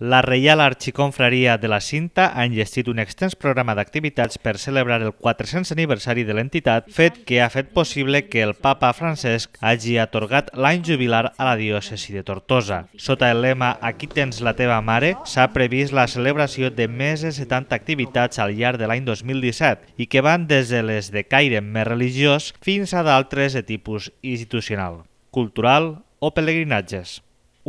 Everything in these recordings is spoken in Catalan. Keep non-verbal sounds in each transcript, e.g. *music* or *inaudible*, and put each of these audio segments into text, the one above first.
La Reial Arxiconfraria de la Cinta ha enllestit un extens programa d'activitats per celebrar el 400 aniversari de l'entitat, fet que ha fet possible que el papa Francesc hagi atorgat l'any jubilar a la diòcesi de Tortosa. Sota el lema Aquí tens la teva mare, s'ha previst la celebració de més de 70 activitats al llarg de l'any 2017 i que van des de les de caire més religiós fins a d'altres de tipus institucional, cultural o pelegrinatges.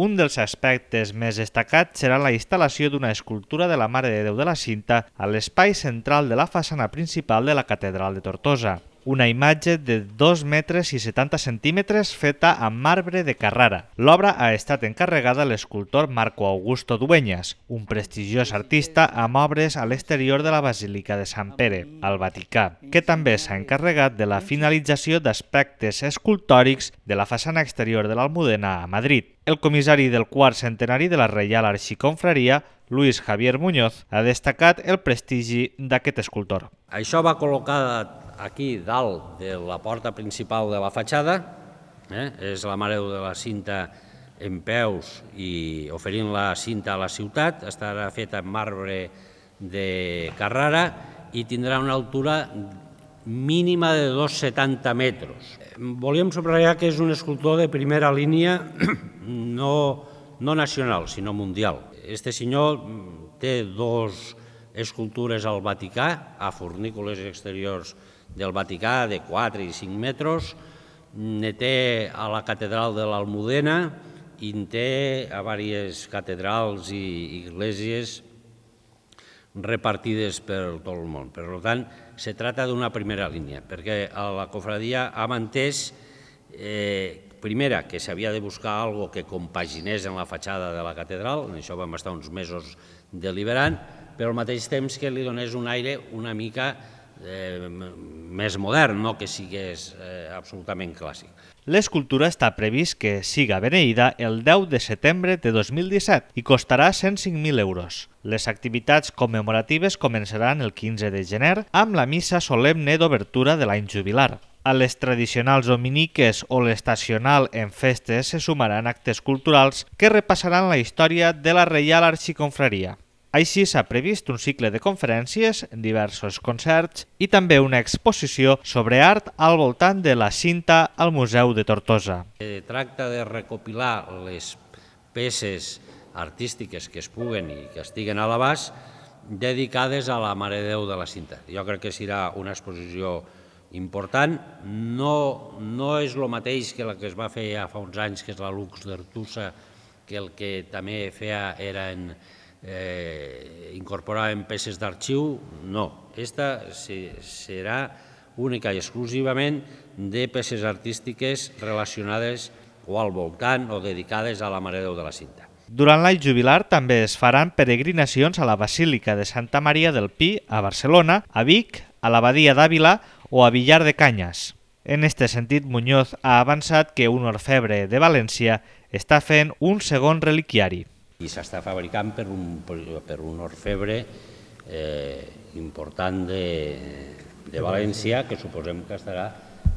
Un dels aspectes més destacats serà la instal·lació d'una escultura de la Mare de Déu de la Cinta a l'espai central de la façana principal de la Catedral de Tortosa una imatge de 2 metres i 70 centímetres feta amb marbre de Carrara. L'obra ha estat encarregada a l'escultor Marco Augusto Dueñas, un prestigiós artista amb obres a l'exterior de la Basílica de Sant Pere, al Vaticà, que també s'ha encarregat de la finalització d'aspectes escultòrics de la façana exterior de l'Almudena a Madrid. El comissari del quart centenari de la Reial Arxiconfraria, Luis Javier Muñoz, ha destacat el prestigi d'aquest escultor. Això va col·locar aquí dalt de la porta principal de la fatxada, eh? és la Mare de la Cinta en peus i oferint la cinta a la ciutat, estarà feta en marbre de Carrara i tindrà una altura mínima de 2,70 metres. Volíem subratllar que és un escultor de primera línia, *clears throat* no, no nacional, sinó mundial. Este senyor té dos escultures al Vaticà, a fornícules exteriors del Vaticà de 4 i 5 metres, ne té a la catedral de l'Almudena i en té a diverses catedrals i iglesies repartides per tot el món. Per tant, se trata d'una primera línia, perquè a la cofradia ha entès, eh, primera, que s'havia de buscar algo que compaginés en la fachada de la catedral, en això vam estar uns mesos deliberant, però al mateix temps que li donés un aire una mica Eh, més modern, no que sigués eh, absolutament clàssic. L'escultura està previst que siga beneïda el 10 de setembre de 2017 i costarà 105.000 euros. Les activitats commemoratives començaran el 15 de gener amb la missa solemne d'obertura de l'any jubilar. A les tradicionals dominiques o l'estacional en festes se sumaran actes culturals que repassaran la història de la Reial Arxiconfraria. Així s'ha previst un cicle de conferències, diversos concerts i també una exposició sobre art al voltant de la cinta al Museu de Tortosa. tracta de recopilar les peces artístiques que es puguen i que estiguen a l'abast dedicades a la Mare Déu de la cinta. Jo crec que serà una exposició important. No, no és el mateix que la que es va fer ja fa uns anys, que és la Lux d'Artusa, que el que també feia era en, eh, en peces d'arxiu, no. Esta se, serà única i exclusivament de peces artístiques relacionades o al voltant o dedicades a la Mare Déu de la Cinta. Durant l'any jubilar també es faran peregrinacions a la Basílica de Santa Maria del Pi a Barcelona, a Vic, a l'Abadia d'Àvila o a Villar de Canyes. En este sentit, Muñoz ha avançat que un orfebre de València està fent un segon reliquiari i s'està fabricant per un, per un orfebre eh, important de, de València que suposem que estarà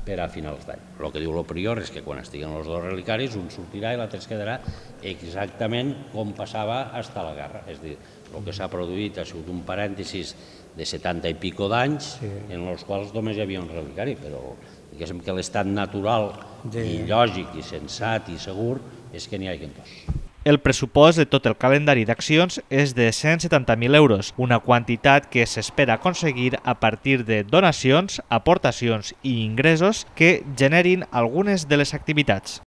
per a finals d'any. El que diu el prior és que quan estiguen els dos relicaris un sortirà i l'altre es quedarà exactament com passava fins a la guerra. És dir, el que mm. s'ha produït ha sigut un parèntesis de 70 i pico d'anys sí. en els quals només hi havia un relicari, però diguéssim que l'estat natural de... i lògic i sensat i segur és que n'hi hagi dos. El pressupost de tot el calendari d'accions és de 170.000 euros, una quantitat que s'espera aconseguir a partir de donacions, aportacions i ingressos que generin algunes de les activitats.